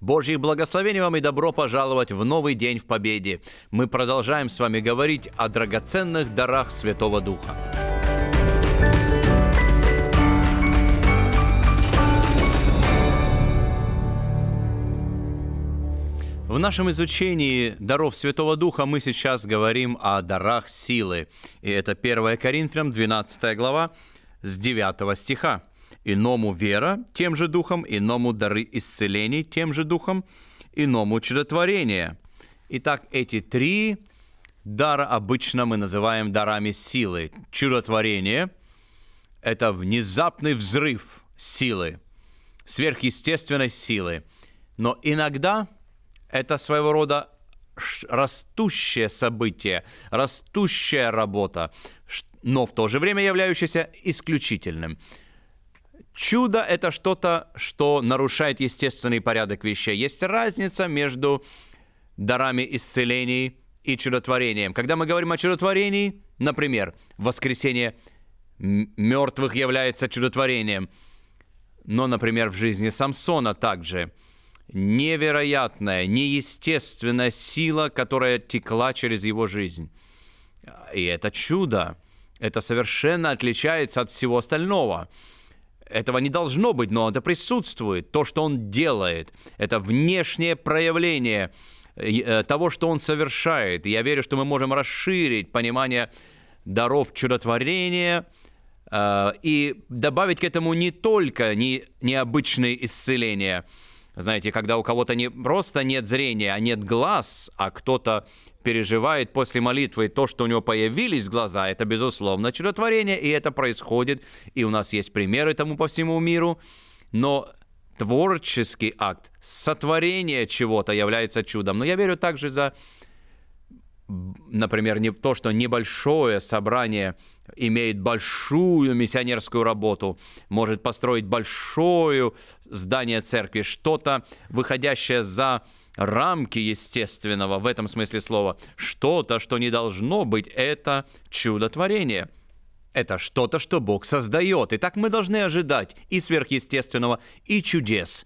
Божьих благословений вам и добро пожаловать в новый день в победе. Мы продолжаем с вами говорить о драгоценных дарах Святого Духа. В нашем изучении даров Святого Духа мы сейчас говорим о дарах силы. И это 1 Коринфянам 12 глава с 9 стиха иному вера, тем же духом, иному дары исцелений, тем же духом, иному чудотворение. Итак, эти три дара обычно мы называем дарами силы. Чудотворение – это внезапный взрыв силы, сверхъестественной силы. Но иногда это своего рода растущее событие, растущая работа, но в то же время являющееся исключительным. Чудо – это что-то, что нарушает естественный порядок вещей. Есть разница между дарами исцелений и чудотворением. Когда мы говорим о чудотворении, например, воскресение мертвых является чудотворением. Но, например, в жизни Самсона также невероятная, неестественная сила, которая текла через его жизнь. И это чудо. Это совершенно отличается от всего остального этого не должно быть, но это присутствует. То, что он делает, это внешнее проявление э, э, того, что он совершает. я верю, что мы можем расширить понимание даров чудотворения э, и добавить к этому не только не, необычные исцеления. Знаете, когда у кого-то не просто нет зрения, а нет глаз, а кто-то переживает после молитвы, то, что у него появились глаза, это, безусловно, чудотворение, и это происходит, и у нас есть примеры тому по всему миру, но творческий акт, сотворение чего-то является чудом. Но я верю также за, например, не, то, что небольшое собрание имеет большую миссионерскую работу, может построить большое здание церкви, что-то выходящее за рамки естественного, в этом смысле слова, что-то, что не должно быть, это чудотворение – это что-то, что Бог создает. И так мы должны ожидать и сверхъестественного, и чудес.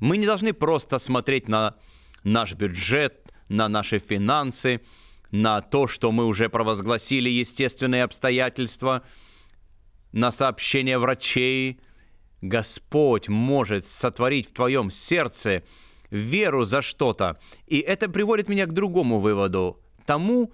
Мы не должны просто смотреть на наш бюджет, на наши финансы, на то, что мы уже провозгласили естественные обстоятельства, на сообщения врачей. Господь может сотворить в твоем сердце – веру за что-то. И это приводит меня к другому выводу, тому,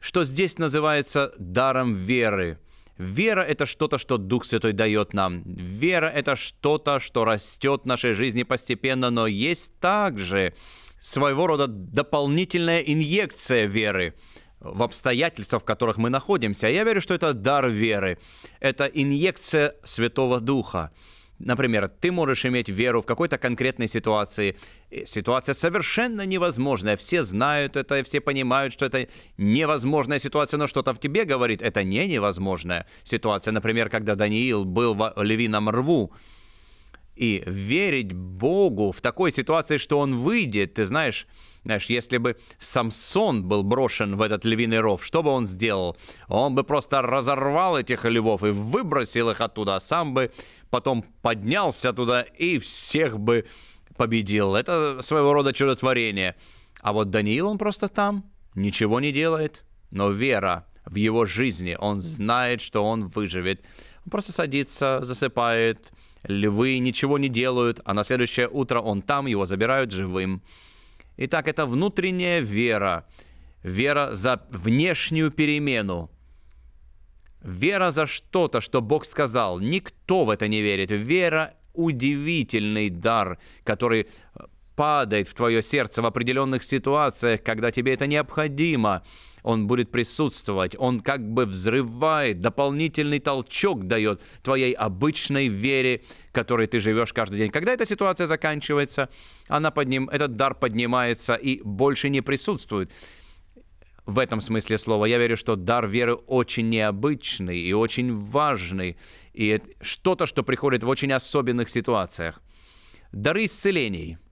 что здесь называется даром веры. Вера – это что-то, что Дух Святой дает нам. Вера – это что-то, что растет в нашей жизни постепенно, но есть также своего рода дополнительная инъекция веры в обстоятельствах в которых мы находимся. А я верю, что это дар веры, это инъекция Святого Духа. Например, ты можешь иметь веру в какой-то конкретной ситуации. Э, ситуация совершенно невозможная. Все знают это, все понимают, что это невозможная ситуация, но что-то в тебе говорит, это не невозможная ситуация. Например, когда Даниил был в Левином рву, и верить Богу в такой ситуации, что он выйдет, ты знаешь, знаешь, если бы Самсон был брошен в этот львиный ров, что бы он сделал? Он бы просто разорвал этих львов и выбросил их оттуда, а сам бы потом поднялся туда и всех бы победил. Это своего рода чудотворение. А вот Даниил, он просто там, ничего не делает, но вера в его жизни, он знает, что он выживет. Он просто садится, засыпает, львы ничего не делают, а на следующее утро он там, его забирают живым. Итак, это внутренняя вера. Вера за внешнюю перемену. Вера за что-то, что Бог сказал. Никто в это не верит. Вера – удивительный дар, который э, падает в твое сердце в определенных ситуациях, когда тебе это необходимо – он будет присутствовать, он как бы взрывает, дополнительный толчок дает твоей обычной вере, которой ты живешь каждый день. Когда эта ситуация заканчивается, она подним, этот дар поднимается и больше не присутствует. В этом смысле слова я верю, что дар веры очень необычный и очень важный, и что-то, что приходит в очень особенных ситуациях. Дары исцелений –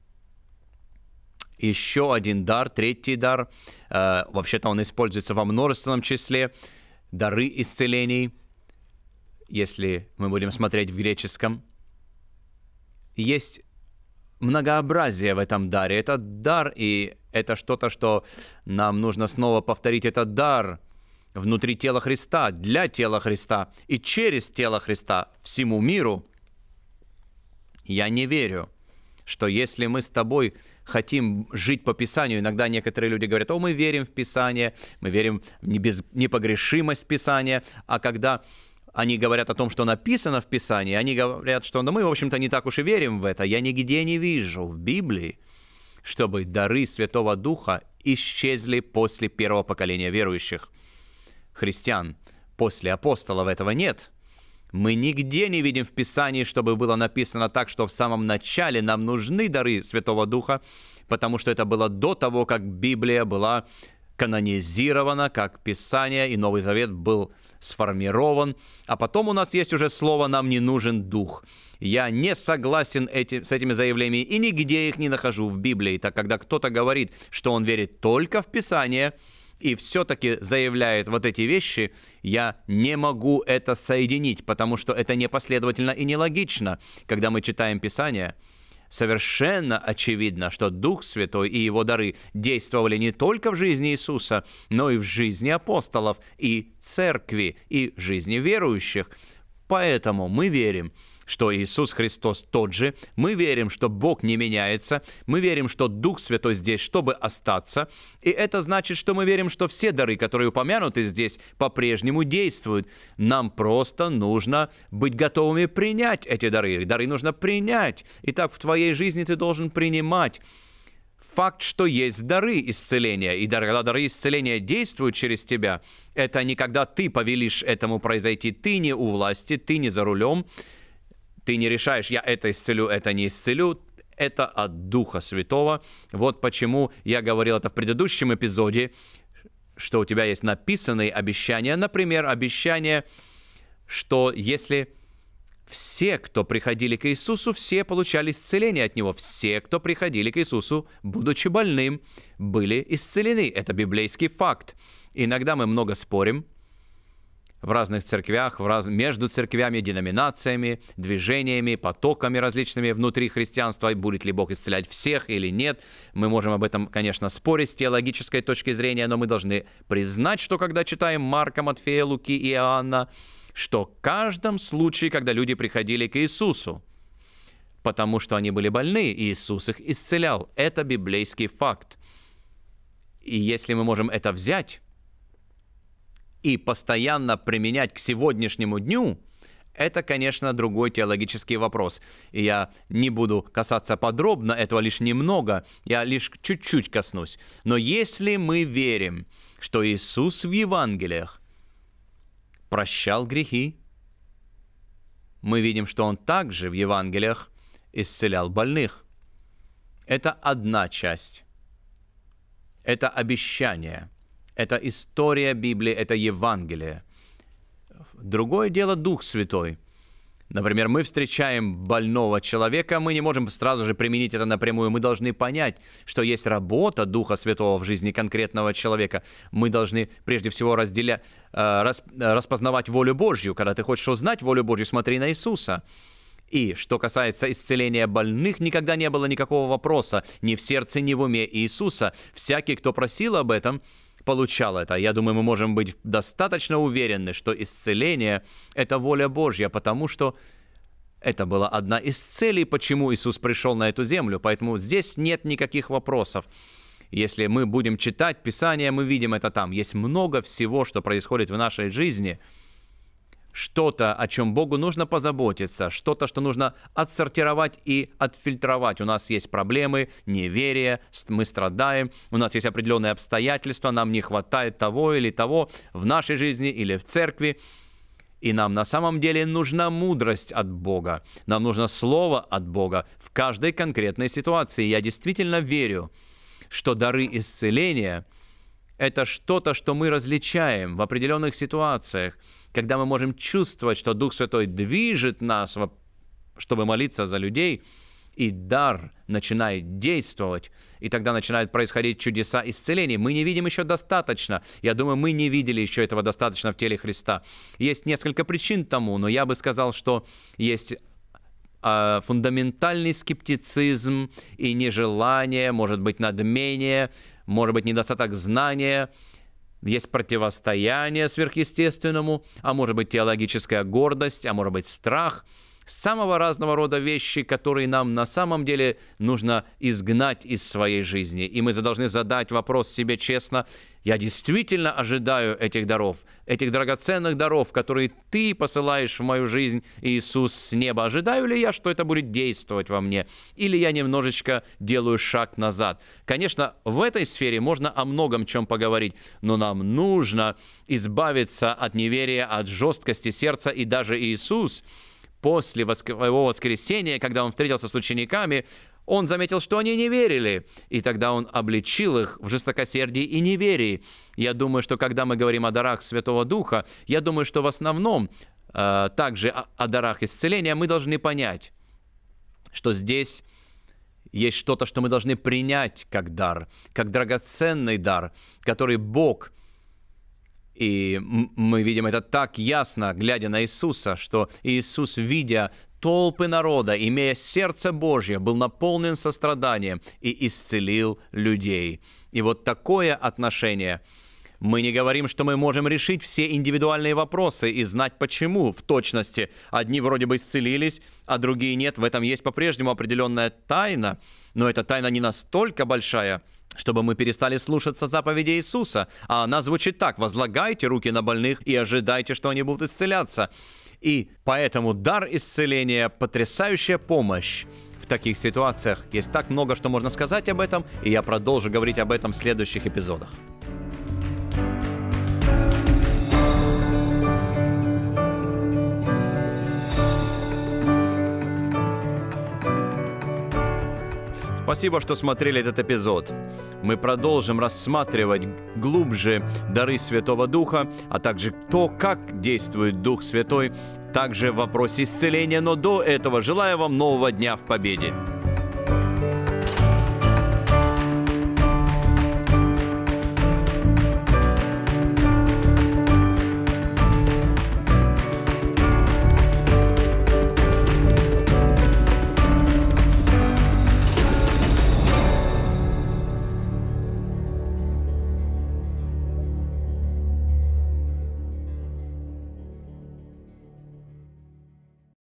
еще один дар, третий дар. Э, вообще-то он используется во множественном числе. Дары исцелений, если мы будем смотреть в греческом. Есть многообразие в этом даре. Это дар, и это что-то, что нам нужно снова повторить. Это дар внутри тела Христа, для тела Христа и через тело Христа всему миру. Я не верю, что если мы с тобой хотим жить по Писанию. Иногда некоторые люди говорят, о, мы верим в Писание, мы верим в небез... непогрешимость Писания, а когда они говорят о том, что написано в Писании, они говорят, что ну, мы, в общем-то, не так уж и верим в это. Я нигде не вижу в Библии, чтобы дары Святого Духа исчезли после первого поколения верующих христиан. После апостолов этого нет – мы нигде не видим в Писании, чтобы было написано так, что в самом начале нам нужны дары Святого Духа, потому что это было до того, как Библия была канонизирована, как Писание и Новый Завет был сформирован. А потом у нас есть уже слово «нам не нужен дух». Я не согласен эти, с этими заявлениями и нигде их не нахожу в Библии. Так когда кто-то говорит, что он верит только в Писание – и все-таки заявляет вот эти вещи, я не могу это соединить, потому что это непоследовательно и нелогично. Когда мы читаем Писание, совершенно очевидно, что Дух Святой и его дары действовали не только в жизни Иисуса, но и в жизни апостолов, и церкви, и жизни верующих. Поэтому мы верим, что Иисус Христос тот же. Мы верим, что Бог не меняется. Мы верим, что Дух Святой здесь, чтобы остаться. И это значит, что мы верим, что все дары, которые упомянуты здесь, по-прежнему действуют. Нам просто нужно быть готовыми принять эти дары. Дары нужно принять. Итак, в твоей жизни ты должен принимать факт, что есть дары исцеления, и когда дары исцеления действуют через тебя, это не когда ты повелишь этому произойти, ты не у власти, ты не за рулем, ты не решаешь, я это исцелю, это не исцелю. Это от Духа Святого. Вот почему я говорил это в предыдущем эпизоде, что у тебя есть написанные обещания. Например, обещание, что если все, кто приходили к Иисусу, все получали исцеление от Него. Все, кто приходили к Иисусу, будучи больным, были исцелены. Это библейский факт. Иногда мы много спорим – в разных церквях, в раз... между церквями, деноминациями, движениями, потоками различными внутри христианства, будет ли Бог исцелять всех или нет. Мы можем об этом, конечно, спорить с теологической точки зрения, но мы должны признать, что когда читаем Марка, Матфея, Луки и Иоанна, что в каждом случае, когда люди приходили к Иисусу, потому что они были больны, и Иисус их исцелял. Это библейский факт. И если мы можем это взять, и постоянно применять к сегодняшнему дню, это, конечно, другой теологический вопрос. И я не буду касаться подробно этого лишь немного, я лишь чуть-чуть коснусь. Но если мы верим, что Иисус в Евангелиях прощал грехи, мы видим, что Он также в Евангелиях исцелял больных. Это одна часть. Это обещание – это история Библии, это Евангелие. Другое дело Дух Святой. Например, мы встречаем больного человека, мы не можем сразу же применить это напрямую. Мы должны понять, что есть работа Духа Святого в жизни конкретного человека. Мы должны прежде всего разделя... Э, рас... Э, распознавать волю Божью. Когда ты хочешь узнать волю Божью, смотри на Иисуса. И что касается исцеления больных, никогда не было никакого вопроса ни в сердце, ни в уме Иисуса. Всякий, кто просил об этом, получал это. А я думаю, мы можем быть достаточно уверены, что исцеление – это воля Божья, потому что это была одна из целей, почему Иисус пришел на эту землю. Поэтому здесь нет никаких вопросов. Если мы будем читать Писание, мы видим это там. Есть много всего, что происходит в нашей жизни – что-то, о чем Богу нужно позаботиться, что-то, что нужно отсортировать и отфильтровать. У нас есть проблемы, неверие, мы страдаем, у нас есть определенные обстоятельства, нам не хватает того или того в нашей жизни или в церкви. И нам на самом деле нужна мудрость от Бога. Нам нужно слово от Бога в каждой конкретной ситуации. Я действительно верю, что дары исцеления – это что-то, что мы различаем в определенных ситуациях, когда мы можем чувствовать, что Дух Святой движет нас, чтобы молиться за людей, и дар начинает действовать, и тогда начинают происходить чудеса исцеления. Мы не видим еще достаточно. Я думаю, мы не видели еще этого достаточно в теле Христа. Есть несколько причин тому, но я бы сказал, что есть а, фундаментальный скептицизм и нежелание, может быть, надмение может быть недостаток знания, есть противостояние сверхъестественному, а может быть теологическая гордость, а может быть страх – самого разного рода вещи, которые нам на самом деле нужно изгнать из своей жизни. И мы должны задать вопрос себе честно, я действительно ожидаю этих даров, этих драгоценных даров, которые ты посылаешь в мою жизнь, Иисус, с неба. Ожидаю ли я, что это будет действовать во мне? Или я немножечко делаю шаг назад? Конечно, в этой сфере можно о многом чем поговорить, но нам нужно избавиться от неверия, от жесткости сердца, и даже Иисус, После его воскресения, когда он встретился с учениками, он заметил, что они не верили, и тогда он обличил их в жестокосердии и неверии. Я думаю, что когда мы говорим о дарах Святого Духа, я думаю, что в основном э, также о, о дарах исцеления мы должны понять, что здесь есть что-то, что мы должны принять как дар, как драгоценный дар, который Бог и мы видим это так ясно, глядя на Иисуса, что Иисус, видя толпы народа, имея сердце Божье, был наполнен состраданием и исцелил людей. И вот такое отношение мы не говорим, что мы можем решить все индивидуальные вопросы и знать почему в точности. Одни вроде бы исцелились, а другие нет. В этом есть по-прежнему определенная тайна, но эта тайна не настолько большая – чтобы мы перестали слушаться заповеди Иисуса. А она звучит так, возлагайте руки на больных и ожидайте, что они будут исцеляться. И поэтому дар исцеления – потрясающая помощь в таких ситуациях. Есть так много, что можно сказать об этом, и я продолжу говорить об этом в следующих эпизодах. Спасибо, что смотрели этот эпизод. Мы продолжим рассматривать глубже дары Святого Духа, а также то, как действует Дух Святой, также в вопросе исцеления. Но до этого желаю вам нового дня в победе.